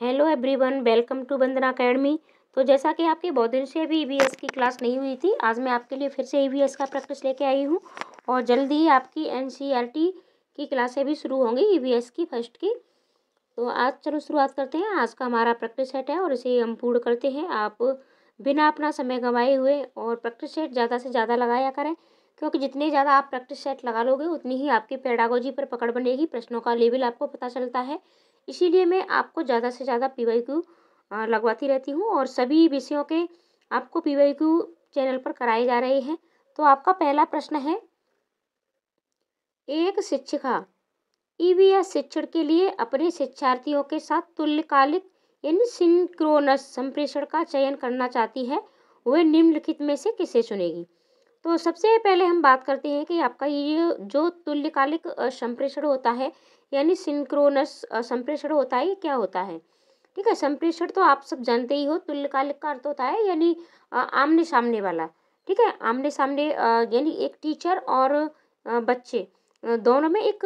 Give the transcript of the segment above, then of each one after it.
hello everyone welcome to Vandana academy तो जैसा कि आपके बहुत दिन से भी ई e की क्लास नहीं हुई थी आज मैं आपके लिए फिर से ई e का प्रैक्टिस लेके आई हूँ और जल्दी ही आपकी एन e की क्लासें भी शुरू होंगी ई की फर्स्ट की तो आज चलो शुरुआत करते हैं आज का हमारा प्रैक्टिस सेट है और इसे हम पूर्ण करते हैं आप बिना अपना समय गंवाए हुए और प्रैक्टिस सेट ज़्यादा से ज़्यादा लगाया करें क्योंकि जितने ज़्यादा आप प्रैक्टिस सेट लगा लोगे उतनी ही आपकी पेडागोजी पर पकड़ बनेगी प्रश्नों का लेवल आपको पता चलता है इसीलिए मैं आपको ज़्यादा से ज़्यादा पी वाई क्यू लगवाती रहती हूँ और सभी विषयों के आपको पी वाई क्यू चैनल पर कराए जा रहे हैं तो आपका पहला प्रश्न है एक शिक्षिका ईवीएस शिक्षण के लिए अपने शिक्षार्थियों के साथ तुल्यकालिक इन सिंक्रोनस संप्रेषण का चयन करना चाहती है वह निम्नलिखित में से किसे चुनेगी तो सबसे पहले हम बात करते हैं कि आपका ये जो तुल्यकालिक संप्रेषण होता है यानी सिंक्रोनस संप्रेषण होता है क्या होता है ठीक है संप्रेषण तो आप सब जानते ही हो तुल्यकालिक का अर्थ होता है यानी आमने सामने वाला ठीक है आमने सामने यानी एक टीचर और बच्चे दोनों में एक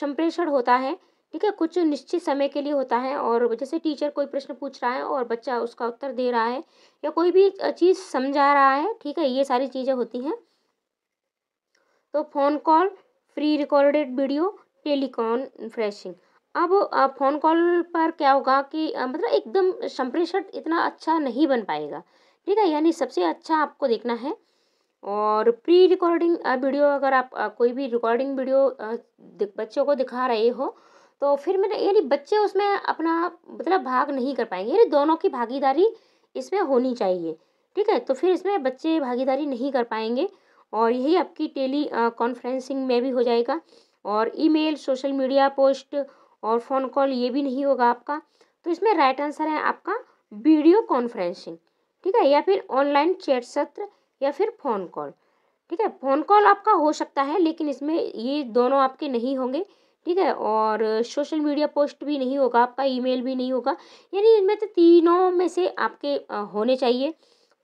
संप्रेषण होता है ठीक है कुछ निश्चित समय के लिए होता है और जैसे टीचर कोई प्रश्न पूछ रहा है और बच्चा उसका उत्तर दे रहा है या कोई भी चीज़ समझा रहा है ठीक है ये सारी चीज़ें होती हैं तो phone call free recorded video teleconferencing अब फ़ोन कॉल पर क्या होगा कि मतलब एकदम संप्रेषण इतना अच्छा नहीं बन पाएगा ठीक है यानी सबसे अच्छा आपको देखना है और प्री रिकॉर्डिंग वीडियो अगर आप कोई भी रिकॉर्डिंग वीडियो बच्चों को दिखा रहे हो तो फिर मैंने यानी बच्चे उसमें अपना मतलब भाग नहीं कर पाएंगे यानी दोनों की भागीदारी इसमें होनी चाहिए ठीक है तो फिर इसमें बच्चे भागीदारी नहीं कर पाएंगे और यही आपकी टेली कॉन्फ्रेंसिंग में भी हो जाएगा और ईमेल सोशल मीडिया पोस्ट और फ़ोन कॉल ये भी नहीं होगा आपका तो इसमें राइट आंसर है आपका वीडियो कॉन्फ्रेंसिंग ठीक है या फिर ऑनलाइन चैट सत्र या फिर फ़ोन कॉल ठीक है फ़ोन कॉल आपका हो सकता है लेकिन इसमें ये दोनों आपके नहीं होंगे ठीक है और सोशल मीडिया पोस्ट भी नहीं होगा आपका ईमेल भी नहीं होगा यानी इनमें तो तीनों में से आपके होने चाहिए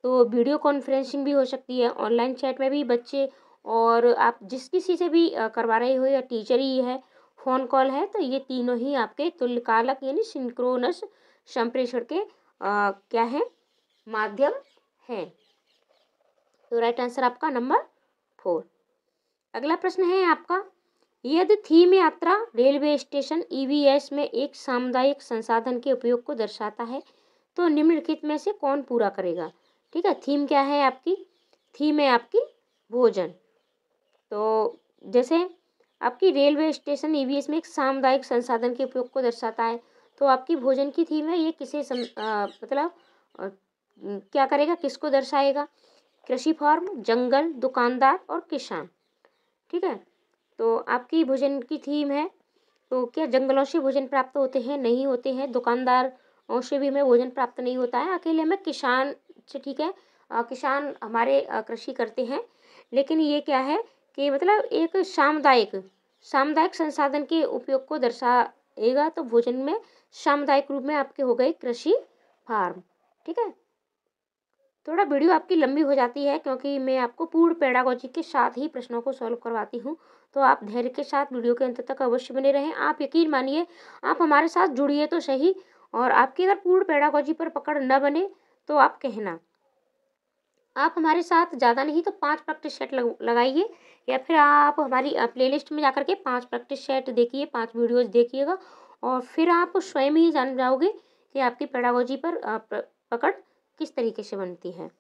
तो वीडियो कॉन्फ्रेंसिंग भी हो सकती है ऑनलाइन चैट में भी बच्चे और आप जिस किसी से भी करवा रहे हो या टीचर ही है फ़ोन कॉल है तो ये तीनों ही आपके तुल्यकालक यानी सिंक्रोनस संप्रेषण के आ, क्या है माध्यम हैं तो राइट आंसर आपका नंबर फोर अगला प्रश्न है आपका यदि थीम यात्रा रेलवे स्टेशन ईवीएस e में एक सामुदायिक संसाधन के उपयोग को दर्शाता है तो निम्नलिखित में से कौन पूरा करेगा ठीक है थीम क्या है आपकी थीम है आपकी भोजन तो जैसे आपकी रेलवे स्टेशन ई e में एक सामुदायिक संसाधन के उपयोग को दर्शाता है तो आपकी भोजन की थीम है ये किसे सम, आ, मतलब क्या करेगा किसको दर्शाएगा कृषि फार्म जंगल दुकानदार और किसान ठीक है तो आपकी भोजन की थीम है तो क्या जंगलों से भोजन प्राप्त होते हैं नहीं होते हैं दुकानदारों से भी हमें भोजन प्राप्त नहीं होता है अकेले हमें किसान से ठीक है आ, किसान हमारे कृषि करते हैं लेकिन ये क्या है कि मतलब एक सामुदायिक सामुदायिक संसाधन के उपयोग को दर्शाएगा तो भोजन में सामुदायिक रूप में आपके हो गए कृषि फार्म ठीक है थोड़ा वीडियो आपकी लंबी हो जाती है क्योंकि मैं आपको पूर्ण पेडागोजी के साथ ही प्रश्नों को सॉल्व करवाती हूँ तो आप धैर्य के साथ वीडियो के अंत तक अवश्य बने रहें आप यकीन मानिए आप हमारे साथ जुड़िए तो सही और आपकी अगर पूर्ण पेडागोजी पर पकड़ न बने तो आप कहना आप हमारे साथ ज़्यादा नहीं तो पाँच प्रैक्टिस सेट लगाइए या फिर आप हमारी प्लेलिस्ट में जाकर के पाँच प्रैक्टिस सेट देखिए पाँच वीडियोस देखिएगा और फिर आप स्वयं ही जान जाओगे कि आपकी पेडागोजी पर पकड़ किस तरीके से बनती है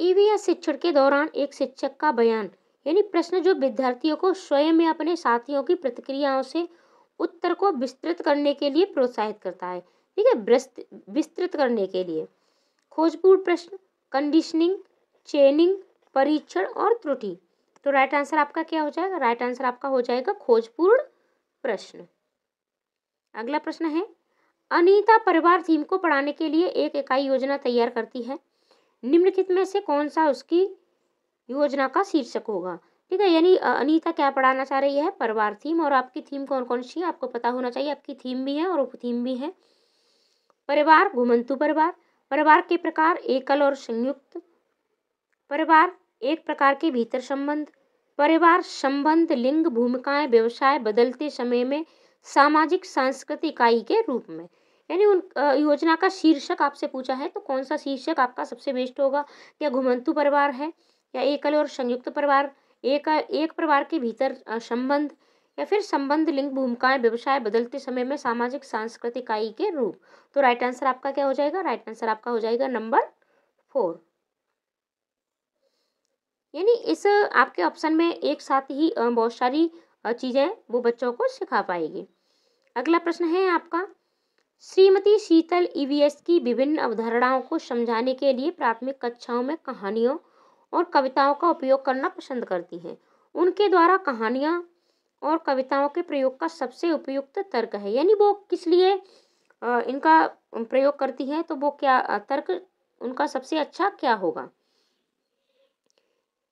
ईवीएस e शिक्षण के दौरान एक शिक्षक का बयान यानी प्रश्न जो विद्यार्थियों को स्वयं या अपने साथियों की प्रतिक्रियाओं से उत्तर को विस्तृत करने के लिए प्रोत्साहित करता है ठीक है विस्तृत करने के लिए खोजपूर्ण प्रश्न कंडीशनिंग चेनिंग परीक्षण और त्रुटि तो राइट आंसर आपका क्या हो जाएगा राइट आंसर आपका हो जाएगा खोजपूर्ण प्रश्न अगला प्रश्न है अनीता परिवार थीम को पढ़ाने के लिए एक इकाई योजना तैयार करती है निम्नलिखित में से कौन सा उसकी योजना का शीर्षक होगा ठीक है यानी अनीता क्या पढ़ाना चाह रही है परिवार थीम और आपकी थीम कौन कौन सी है आपको पता होना चाहिए आपकी थीम भी है और उप थीम भी है परिवार घुमंतु परिवार परिवार के प्रकार एकल और संयुक्त परिवार एक प्रकार के भीतर संबंध परिवार संबंध लिंग भूमिकाएं व्यवसाय बदलते समय में सामाजिक सांस्कृतिक इकाई के रूप में यानी उन योजना का शीर्षक आपसे पूछा है तो कौन सा शीर्षक आपका सबसे बेस्ट होगा क्या घुमंतु परिवार है या एकल और संयुक्त परिवार एक एक परिवार के भीतर संबंध या फिर संबंध लिंग भूमिकाएं व्यवसाय बदलते समय में सामाजिक सांस्कृतिक इकाई के रूप तो राइट आंसर आपका क्या हो जाएगा राइट आंसर आपका हो जाएगा नंबर फोर यानी इस आपके ऑप्शन में एक साथ ही बहुत सारी चीज़ें वो बच्चों को सिखा पाएगी अगला प्रश्न है आपका श्रीमती शीतल ईवीएस e की विभिन्न अवधारणाओं को समझाने के लिए प्राथमिक कक्षाओं में कहानियों और कविताओं का उपयोग करना पसंद करती हैं उनके द्वारा कहानियाँ और कविताओं के प्रयोग का सबसे उपयुक्त तर्क है यानी वो किस लिए इनका प्रयोग करती है तो वो क्या तर्क उनका सबसे अच्छा क्या होगा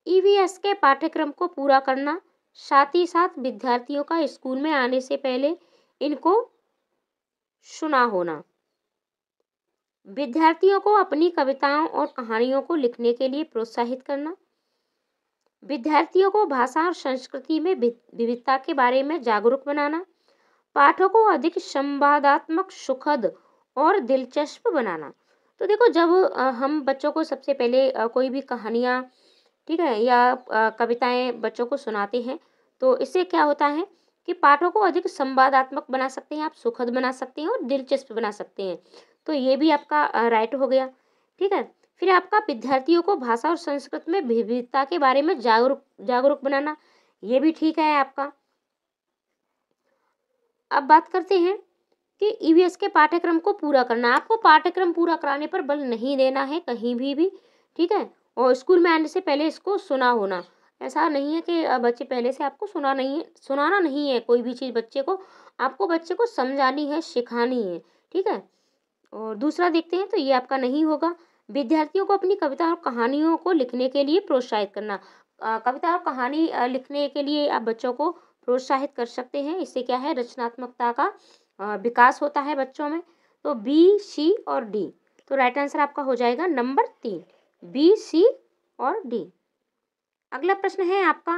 ईवीएस e के पाठ्यक्रम को पूरा करना साथ ही साथ विद्यार्थियों का स्कूल में आने से पहले इनको सुना होना विद्यार्थियों को अपनी कविताओं और कहानियों को लिखने के लिए प्रोत्साहित करना विद्यार्थियों को भाषा और संस्कृति में विविधता के बारे में जागरूक बनाना पाठों को अधिक संवादात्मक सुखद और दिलचस्प बनाना तो देखो जब हम बच्चों को सबसे पहले कोई भी कहानियाँ ठीक है या कविताएं बच्चों को सुनाते हैं तो इससे क्या होता है कि पाठों को अधिक संवादात्मक बना सकते हैं आप सुखद बना सकते हैं और दिलचस्प बना सकते हैं तो ये भी आपका राइट हो गया ठीक है फिर आपका विद्यार्थियों को भाषा और संस्कृत में विविधता के बारे में जागरूक जागरूक बनाना ये भी ठीक है आपका अब बात करते हैं कि ईवीएस e के पाठ्यक्रम को पूरा करना आपको पाठ्यक्रम पूरा कराने पर बल नहीं देना है कहीं भी भी ठीक है और स्कूल में आने से पहले इसको सुना होना ऐसा नहीं है कि बच्चे पहले से आपको सुना नहीं है सुनाना नहीं है कोई भी चीज़ बच्चे को आपको बच्चे को समझानी है सिखानी है ठीक है और दूसरा देखते हैं तो ये आपका नहीं होगा विद्यार्थियों को अपनी कविता और कहानियों को लिखने के लिए प्रोत्साहित करना कविता और कहानी लिखने के लिए आप बच्चों को प्रोत्साहित कर सकते हैं इससे क्या है रचनात्मकता का विकास होता है बच्चों में तो बी सी और डी तो राइट आंसर आपका हो जाएगा नंबर तीन बी सी और डी अगला प्रश्न है आपका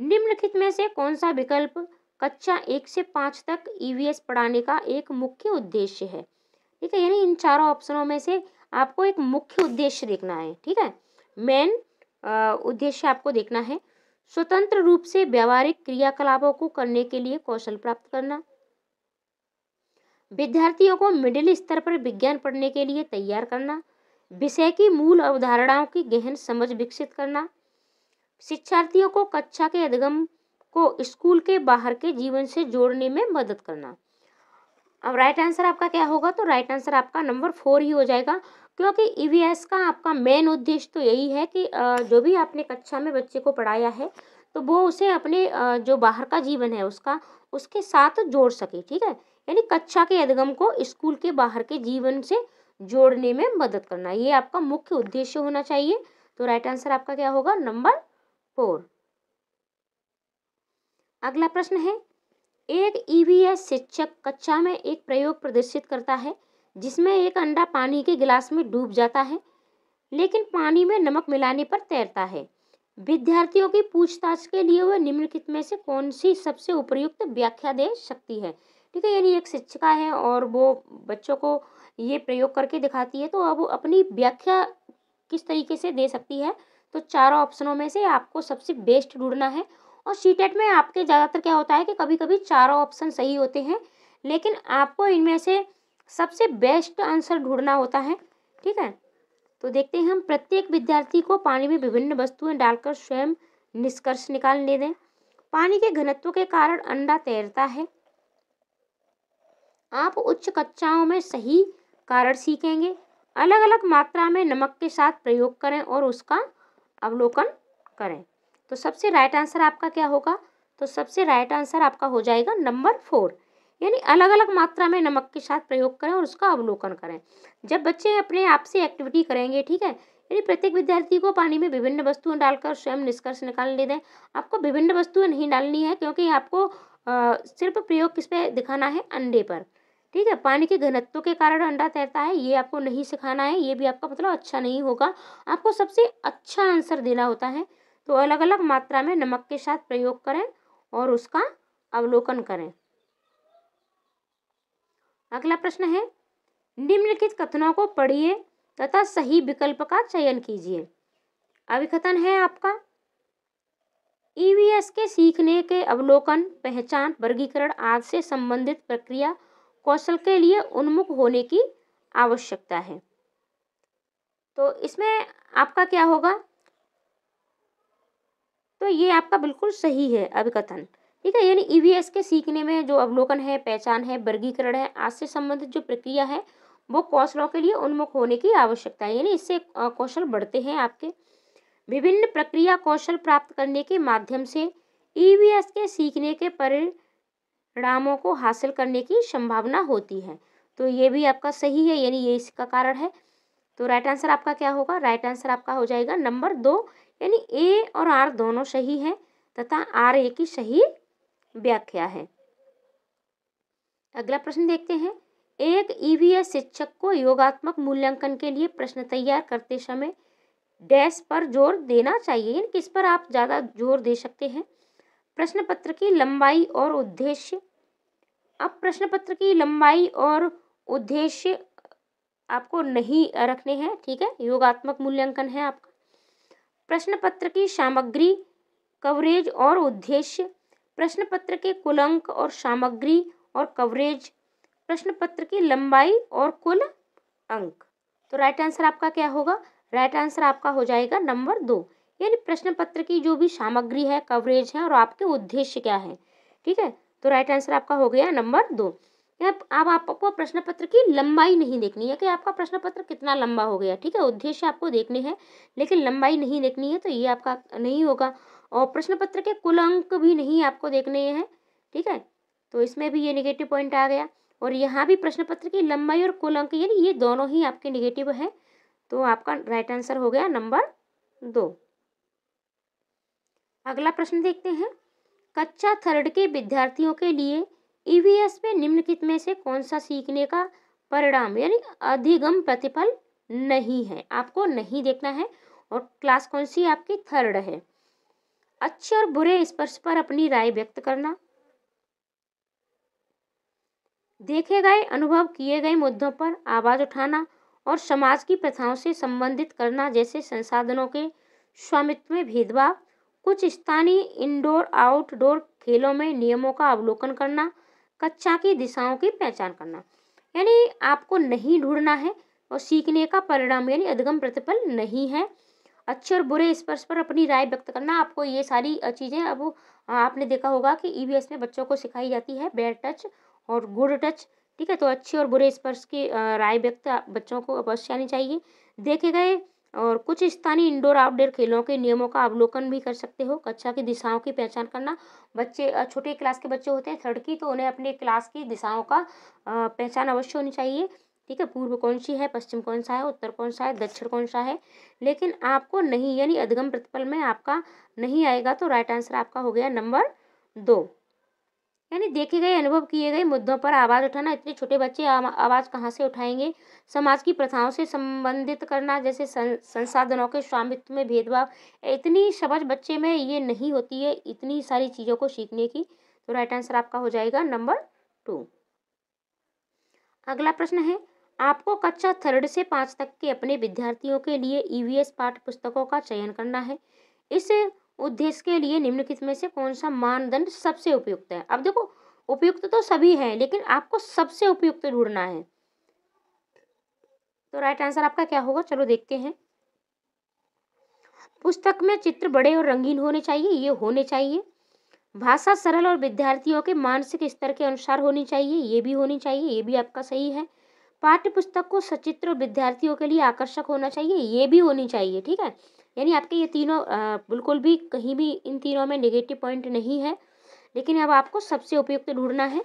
निम्नलिखित में से कौन सा विकल्प कक्षा एक से पाँच तक ईवीएस e पढ़ाने का एक मुख्य उद्देश्य है ठीक है यानी इन चारों ऑप्शनों में से आपको एक मुख्य उद्देश्य देखना है ठीक है मेन उद्देश्य आपको देखना है स्वतंत्र रूप से व्यावहारिक क्रियाकलापों को करने के लिए कौशल प्राप्त करना विद्यार्थियों को मिडिल स्तर पर विज्ञान पढ़ने के लिए तैयार करना विषय की मूल अवधारणाओं की गहन समझ विकसित करना शिक्षार्थियों को कक्षा के अधिगम को स्कूल के बाहर के जीवन से जोड़ने में मदद करना अब राइट आंसर आपका क्या होगा तो राइट आंसर आपका नंबर फोर ही हो जाएगा क्योंकि ई e का आपका मेन उद्देश्य तो यही है कि जो भी आपने कक्षा में बच्चे को पढ़ाया है तो वो उसे अपने जो बाहर का जीवन है उसका उसके साथ जोड़ सके ठीक है यानी कक्षा के अधिगम को स्कूल के बाहर के जीवन से जोड़ने में मदद करना ये आपका मुख्य उद्देश्य होना चाहिए तो राइट आंसर आपका क्या होगा नंबर फोर अगला प्रश्न है एक ईवीएस e शिक्षक कक्षा में एक प्रयोग प्रदर्शित करता है जिसमें एक अंडा पानी के गिलास में डूब जाता है लेकिन पानी में नमक मिलाने पर तैरता है विद्यार्थियों की पूछताछ के लिए वह निम्नलिखित में से कौन सी सबसे उपयुक्त व्याख्या दे सकती है ठीक है यानी एक शिक्षिका है और वो बच्चों को ये प्रयोग करके दिखाती है तो अब अपनी व्याख्या किस तरीके से दे सकती है तो चारों ऑप्शनों में से आपको सबसे बेस्ट ढूंढना है और सी टेट में आपके ज़्यादातर क्या होता है कि कभी कभी चारों ऑप्शन सही होते हैं लेकिन आपको इनमें से सबसे बेस्ट आंसर ढूंढना होता है ठीक है तो देखते हैं हम प्रत्येक विद्यार्थी को पानी में विभिन्न वस्तुएं डालकर स्वयं निष्कर्ष निकाल ले दें पानी के घनत्व के कारण अंडा तैरता है आप उच्च कक्षाओं में सही कारण सीखेंगे अलग अलग मात्रा में नमक के साथ प्रयोग करें और उसका अवलोकन करें तो सबसे राइट आंसर आपका क्या होगा तो सबसे राइट आंसर आपका हो जाएगा नंबर फोर यानी अलग अलग मात्रा में नमक के साथ प्रयोग करें और उसका अवलोकन करें जब बच्चे अपने आप से एक्टिविटी करेंगे ठीक है यानी प्रत्येक विद्यार्थी को पानी में विभिन्न वस्तुएं डालकर स्वयं निष्कर्ष निकाल ले दें आपको विभिन्न वस्तुएं नहीं डालनी है क्योंकि आपको आ, सिर्फ प्रयोग किस पे दिखाना है अंडे पर ठीक है पानी के घनत्व के कारण अंडा तैरता है ये आपको नहीं सिखाना है ये भी आपका मतलब अच्छा नहीं होगा आपको सबसे अच्छा आंसर देना होता है तो अलग अलग मात्रा में नमक के साथ प्रयोग करें और उसका अवलोकन करें अगला प्रश्न है निम्नलिखित कथनों को पढ़िए तथा सही विकल्प का चयन कीजिए अभिकथन है आपका ईवीएस e के सीखने के अवलोकन पहचान वर्गीकरण आदि से संबंधित प्रक्रिया कौशल के लिए उन्मुख होने की आवश्यकता है तो इसमें आपका क्या होगा तो ये आपका बिल्कुल सही है अभिकथन ठीक है यानी ई e के सीखने में जो अवलोकन है पहचान है वर्गीकरण है आज से संबंधित जो प्रक्रिया है वो कौशलों के लिए उन्मुख होने की आवश्यकता है यानी इससे कौशल बढ़ते हैं आपके विभिन्न प्रक्रिया कौशल प्राप्त करने के माध्यम से ई e के सीखने के परिणामों को हासिल करने की संभावना होती है तो ये भी आपका सही है यानी ये इसका कारण है तो राइट आंसर आपका क्या होगा राइट आंसर आपका हो जाएगा नंबर दो यानी ए और आर दोनों सही है तथा आर ए की सही व्याख्या है अगला प्रश्न देखते हैं एक ईवीएस e शिक्षक को योगात्मक मूल्यांकन के लिए प्रश्न तैयार करते समय डैश पर जोर देना चाहिए यानी किस पर आप ज़्यादा जोर दे सकते हैं प्रश्न पत्र की लंबाई और उद्देश्य अब प्रश्न पत्र की लंबाई और उद्देश्य आपको नहीं रखने हैं ठीक है योगात्मक मूल्यांकन है आपका प्रश्न पत्र की सामग्री कवरेज और उद्देश्य प्रश्न पत्र के कुल अंक और सामग्री और कवरेज प्रश्न पत्र की लंबाई और कुल अंक तो राइट आंसर आपका क्या होगा राइट आंसर आपका हो जाएगा नंबर दो यानी प्रश्न पत्र की जो भी सामग्री है कवरेज है और आपके उद्देश्य क्या है ठीक है तो राइट आंसर आपका हो गया नंबर दो अब आपको प्रश्न पत्र की लंबाई नहीं देखनी है कि आपका प्रश्न पत्र कितना लंबा हो गया ठीक है उद्देश्य आपको देखने हैं लेकिन लंबाई नहीं देखनी है तो ये आपका नहीं होगा और प्रश्न पत्र के कुल अंक भी नहीं आपको देखने हैं ठीक है तो इसमें भी ये निगेटिव पॉइंट आ गया और यहाँ भी प्रश्न पत्र की लंबाई और कुल अंक यानी ये दोनों ही आपके निगेटिव हैं तो आपका राइट आंसर हो गया नंबर दो अगला प्रश्न देखते हैं कच्चा थर्ड के विद्यार्थियों के लिए ईवीएस e में निम्नलिखित में से कौन सा सीखने का परिणाम यानी अधिगम प्रतिफल नहीं है आपको नहीं देखना है और क्लास कौन सी आपकी थर्ड है अच्छे और बुरे स्पर्श पर अपनी राय व्यक्त करना देखे गए अनुभव किए गए मुद्दों पर आवाज उठाना और समाज की प्रथाओं से संबंधित करना जैसे संसाधनों के स्वामित्व में भेदभाव कुछ स्थानीय इंडोर आउटडोर खेलों में नियमों का अवलोकन करना कक्षा की दिशाओं की पहचान करना यानी आपको नहीं ढूंढना है और सीखने का परिणाम यानी अधिगम प्रतिफल नहीं है अच्छे और बुरे स्पर्श पर अपनी राय व्यक्त करना आपको ये सारी चीज़ें अब आपने देखा होगा कि ई e में बच्चों को सिखाई जाती है बैड टच और गुड टच ठीक है तो अच्छे और बुरे स्पर्श की राय व्यक्त बच्चों को अवश्य आनी चाहिए देखे गए और कुछ स्थानीय इंडोर आउटडोर खेलों के नियमों का अवलोकन भी कर सकते हो कक्षा की दिशाओं की पहचान करना बच्चे छोटे क्लास के बच्चे होते हैं थर्ड की तो उन्हें अपने क्लास की दिशाओं का पहचान अवश्य होनी चाहिए ठीक है पूर्व कौन सी है पश्चिम कौन सा है उत्तर कौन सा है दक्षिण कौन सा है लेकिन आपको नहीं यानी अधिगम प्रतिपल में आपका नहीं आएगा तो राइट आंसर आपका हो गया नंबर दो यानी देखे गए अनुभव किए गए मुद्दों पर आवाज़ उठाना इतने छोटे बच्चे आवाज़ कहाँ से उठाएंगे समाज की प्रथाओं से संबंधित करना जैसे सं, संसाधनों के स्वामित्व में भेदभाव इतनी समझ बच्चे में ये नहीं होती है इतनी सारी चीज़ों को सीखने की तो राइट आंसर आपका हो जाएगा नंबर टू अगला प्रश्न है आपको कक्षा थर्ड से पाँच तक के अपने विद्यार्थियों के लिए ई e पाठ पुस्तकों का चयन करना है इस उद्देश्य के लिए निम्नलिखित में से कौन सा मानदंड सबसे उपयुक्त है अब देखो उपयुक्त तो सभी है लेकिन आपको सबसे उपयुक्त ढूंढना है तो राइट आंसर आपका क्या होगा चलो देखते हैं पुस्तक में चित्र बड़े और रंगीन होने चाहिए ये होने चाहिए भाषा सरल और विद्यार्थियों के मानसिक स्तर के अनुसार होनी चाहिए ये भी होनी चाहिए ये भी आपका सही है पाठ्य पुस्तक को सचित्र और विद्यार्थियों के लिए आकर्षक होना चाहिए ये भी होनी चाहिए ठीक है यानी आपके ये तीनों बिल्कुल भी कहीं भी इन तीनों में नेगेटिव पॉइंट नहीं है लेकिन अब आपको सबसे उपयुक्त ढूंढना है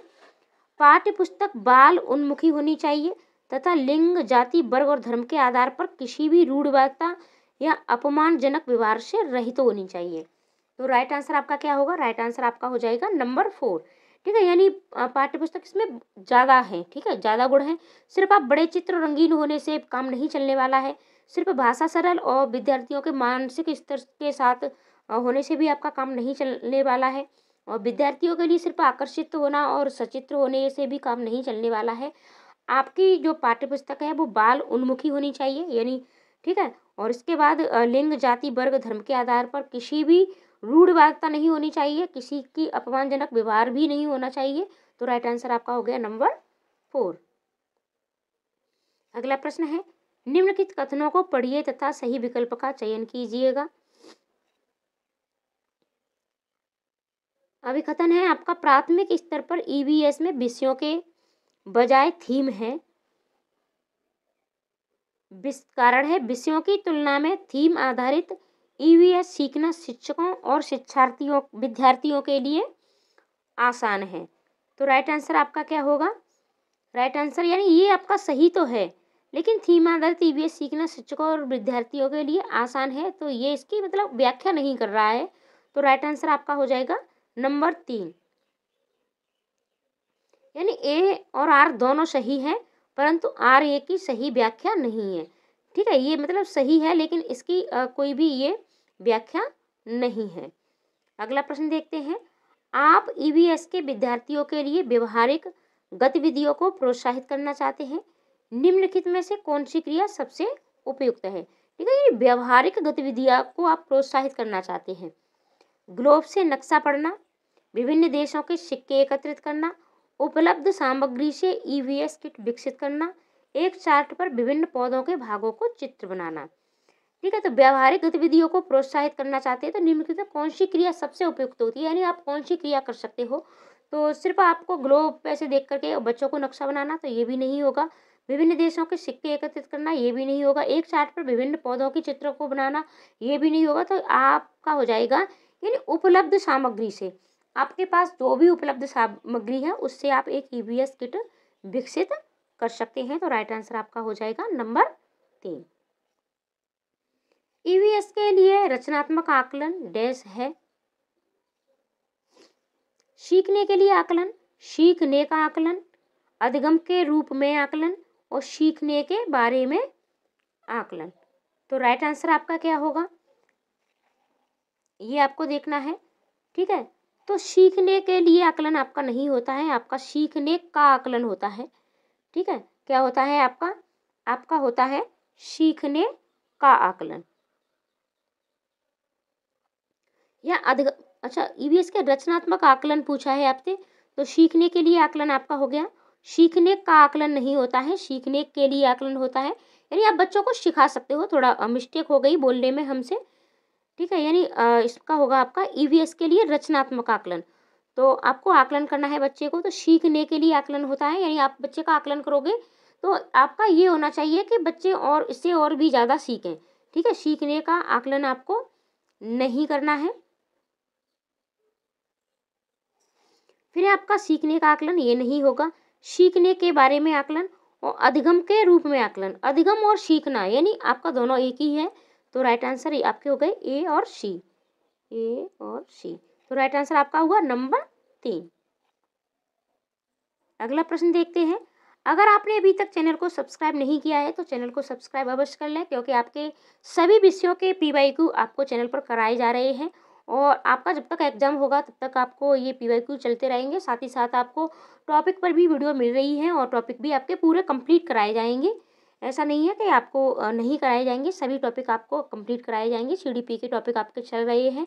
पाठ्य पुस्तक बाल उन्मुखी होनी चाहिए तथा लिंग जाति वर्ग और धर्म के आधार पर किसी भी रूढ़वाता या अपमानजनक व्यवहार से रहित तो होनी चाहिए तो राइट आंसर आपका क्या होगा राइट आंसर आपका हो जाएगा नंबर फोर ठीक है यानी पाठ्य पुस्तक इसमें ज़्यादा है ठीक है ज़्यादा गुण है सिर्फ आप बड़े चित्र रंगीन होने से काम नहीं चलने वाला है सिर्फ भाषा सरल और विद्यार्थियों के मानसिक स्तर के साथ होने से भी आपका काम नहीं चलने वाला है और विद्यार्थियों के लिए सिर्फ आकर्षित होना और सचित्र होने से भी काम नहीं चलने वाला है आपकी जो पाठ्य पुस्तक है वो बाल उन्मुखी होनी चाहिए यानी ठीक है और इसके बाद लिंग जाति वर्ग धर्म के आधार पर किसी भी रूढ़वादता नहीं होनी चाहिए किसी की अपमानजनक व्यवहार भी नहीं होना चाहिए तो राइट आंसर आपका हो गया नंबर फोर अगला प्रश्न है निम्नलिखित कथनों को पढ़िए तथा सही विकल्प का चयन कीजिएगा अभी कथन है आपका प्राथमिक स्तर पर ईवीएस e में विषयों के बजाय थीम है कारण है विषयों की तुलना में थीम आधारित ईवीएस e सीखना शिक्षकों और शिक्षार्थियों विद्यार्थियों के लिए आसान है तो राइट आंसर आपका क्या होगा राइट आंसर यानी ये आपका सही तो है लेकिन थीम आधारित ई सीखना शिक्षकों और विद्यार्थियों के लिए आसान है तो ये इसकी मतलब व्याख्या नहीं कर रहा है तो राइट आंसर आपका हो जाएगा नंबर तीन यानी ए और आर दोनों सही है परंतु आर ए की सही व्याख्या नहीं है ठीक है ये मतलब सही है लेकिन इसकी आ, कोई भी ये व्याख्या नहीं है अगला प्रश्न देखते हैं आप ई e के विद्यार्थियों के लिए व्यवहारिक गतिविधियों को प्रोत्साहित करना चाहते हैं निम्नलिखित में से कौन सी क्रिया सबसे उपयुक्त है ठीक है ये व्यवहारिक गतिविधियाँ को आप प्रोत्साहित करना चाहते हैं ग्लोब से नक्शा पढ़ना विभिन्न देशों के सिक्के एकत्रित करना उपलब्ध सामग्री से ईवीएस e किट विकसित करना एक चार्ट पर विभिन्न पौधों के भागों को चित्र बनाना ठीक है तो व्यवहारिक गतिविधियों को प्रोत्साहित करना चाहते हैं तो निम्नलिखित में कौन सी क्रिया सबसे उपयुक्त होती है यानी आप कौन सी क्रिया कर सकते हो तो सिर्फ आपको ग्लोब ऐसे देख करके बच्चों को नक्शा बनाना तो ये भी नहीं होगा विभिन्न देशों के सिक्के एकत्रित करना ये भी नहीं होगा एक चार्ट पर विभिन्न पौधों के चित्रों को बनाना ये भी नहीं होगा तो आपका हो जाएगा यानी उपलब्ध सामग्री से आपके पास जो भी उपलब्ध सामग्री है उससे आप एक ई e किट विकसित कर सकते हैं तो राइट आंसर आपका हो जाएगा नंबर तीन ईवीएस e के लिए रचनात्मक आकलन डैश है सीखने के लिए आकलन सीखने का आकलन अधिगम के रूप में आकलन और सीखने के बारे में आकलन तो राइट आंसर आपका क्या होगा ये आपको देखना है ठीक है तो सीखने के लिए आकलन आपका नहीं होता है आपका सीखने का आकलन होता है ठीक है क्या होता है आपका आपका होता है सीखने का आकलन या अधिक अच्छा ईवीएस e के रचनात्मक आकलन पूछा है आपसे तो सीखने के लिए आकलन आपका हो गया सीखने का आकलन नहीं होता है सीखने के लिए आकलन होता है यानी आप बच्चों को सिखा सकते हो थोड़ा मिस्टेक हो गई बोलने में हमसे ठीक है यानी इसका होगा आपका ईवीएस e के लिए रचनात्मक आकलन तो आपको आकलन करना है बच्चे को तो सीखने के लिए आकलन होता है यानी आप बच्चे का आकलन करोगे तो आपका ये होना चाहिए कि बच्चे और इससे और भी ज़्यादा सीखें ठीक है सीखने का आकलन आपको नहीं करना है फिर आपका सीखने का आकलन ये नहीं होगा सीखने के बारे में आकलन और अधिगम के रूप में आकलन अधिगम और सीखना यानी आपका दोनों एक ही है तो राइट आंसर आपके हो गए ए और सी ए और सी तो राइट आंसर आपका हुआ नंबर तीन अगला प्रश्न देखते हैं अगर आपने अभी तक चैनल को सब्सक्राइब नहीं किया है तो चैनल को सब्सक्राइब अवश्य कर लें क्योंकि आपके सभी विषयों के पी आपको चैनल पर कराए जा रहे हैं और आपका जब तक एग्ज़ाम होगा तब तक आपको ये पी वाई क्यू चलते रहेंगे साथ ही साथ आपको टॉपिक पर भी वीडियो मिल रही है और टॉपिक भी आपके पूरे कंप्लीट कराए जाएंगे ऐसा नहीं है कि आपको नहीं कराए जाएंगे सभी टॉपिक आपको कंप्लीट कराए जाएंगे सी डी पी के टॉपिक आपके चल रहे हैं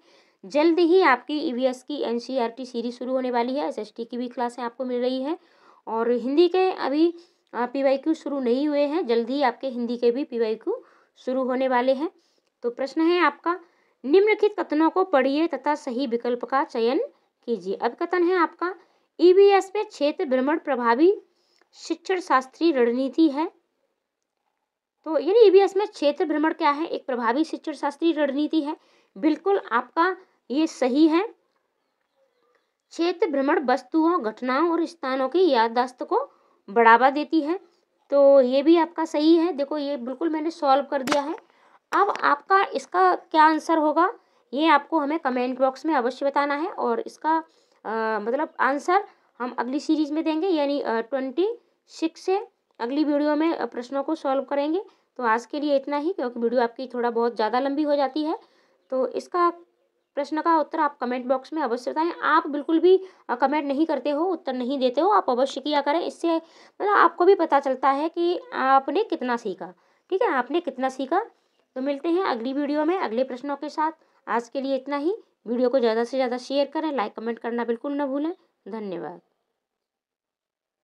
जल्द ही आपकी ई वी एस की N C R T series शुरू होने वाली है एस एस टी की भी क्लासें आपको मिल रही हैं और हिंदी के अभी पी वाई क्यू शुरू नहीं हुए हैं जल्द ही आपके हिंदी के भी पी वाई क्यू शुरू होने वाले हैं तो प्रश्न है आपका निम्नलिखित कथनों को पढ़िए तथा सही विकल्प का चयन कीजिए अब कथन है आपका ईबीएस e में क्षेत्र भ्रमण प्रभावी शिक्षण शास्त्रीय रणनीति है तो यानी ईबीएस e में क्षेत्र भ्रमण क्या है एक प्रभावी शिक्षण शास्त्रीय रणनीति है बिल्कुल आपका ये सही है क्षेत्र भ्रमण वस्तुओं घटनाओं और स्थानों की याददाश्त को बढ़ावा देती है तो ये भी आपका सही है देखो ये बिल्कुल मैंने सॉल्व कर दिया है अब आपका इसका क्या आंसर होगा ये आपको हमें कमेंट बॉक्स में अवश्य बताना है और इसका आ, मतलब आंसर हम अगली सीरीज में देंगे यानी ट्वेंटी सिक्स से अगली वीडियो में प्रश्नों को सॉल्व करेंगे तो आज के लिए इतना ही क्योंकि वीडियो आपकी थोड़ा बहुत ज़्यादा लंबी हो जाती है तो इसका प्रश्न का उत्तर आप कमेंट बॉक्स में अवश्य बताएं आप बिल्कुल भी कमेंट नहीं करते हो उत्तर नहीं देते हो आप अवश्य किया करें इससे मतलब आपको भी पता चलता है कि आपने कितना सीखा ठीक है आपने कितना सीखा तो मिलते हैं अगली वीडियो में अगले प्रश्नों के साथ आज के लिए इतना ही वीडियो को ज़्यादा से ज़्यादा शेयर करें लाइक कमेंट करना बिल्कुल न भूलें धन्यवाद